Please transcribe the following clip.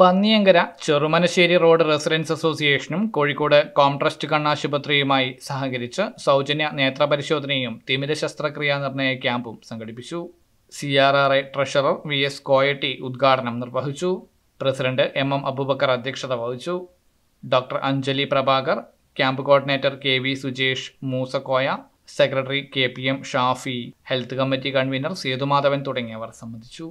Panniyankara ചെറുമനശ്ശേരി road residence അസോസിയേഷനും Kozhikode Comtrust കണ്ണാശുപത്രിയുമായി സഹകരിച്ച് സൗജന്യ നേത്രപരിശോധനയും തിമിര ശസ്ത്രക്രിയാ നിർണയ ക്യാമ്പും സംഘടിപ്പിച്ചു C R R I treasurer V S Koyatti ഉദ്ഘാടനം നിർവഹിച്ചു പ്രസിഡന്റ് എം എം അബൂബക്കർ അധ്യക്ഷത വഹിച്ചു doctor Anjali Prabhakar camp coordinator K V Sujesh Moosakoya secretary K P M Shafi health committee convener Sethumadhavan തുടങ്ങിയവർ സംബന്ധിച്ചു